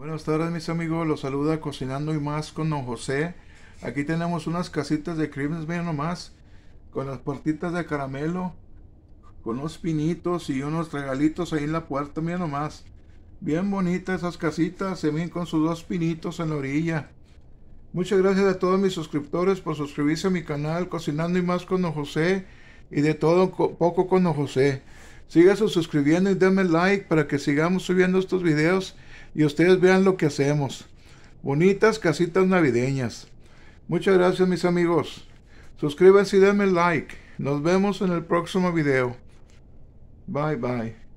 Buenas tardes mis amigos, los saluda Cocinando y Más con Don José. Aquí tenemos unas casitas de creams, miren nomás, con las puertitas de caramelo, con unos pinitos y unos regalitos ahí en la puerta, miren nomás. Bien bonitas esas casitas, se ven con sus dos pinitos en la orilla. Muchas gracias a todos mis suscriptores por suscribirse a mi canal Cocinando y Más con Don José y de todo poco con Don José. sus suscribiendo y denme like para que sigamos subiendo estos videos y ustedes vean lo que hacemos. Bonitas casitas navideñas. Muchas gracias mis amigos. Suscríbanse y denme like. Nos vemos en el próximo video. Bye bye.